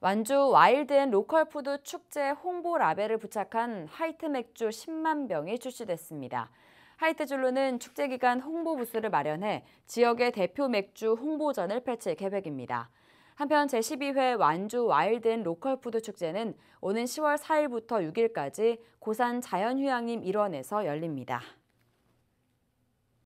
완주 와일드앤 로컬푸드 축제 홍보 라벨을 부착한 하이트 맥주 10만 병이 출시됐습니다. 하이트줄로는 축제 기간 홍보 부스를 마련해 지역의 대표 맥주 홍보전을 펼칠 계획입니다. 한편 제12회 완주 와일드앤 로컬푸드 축제는 오는 10월 4일부터 6일까지 고산 자연휴양림 일원에서 열립니다.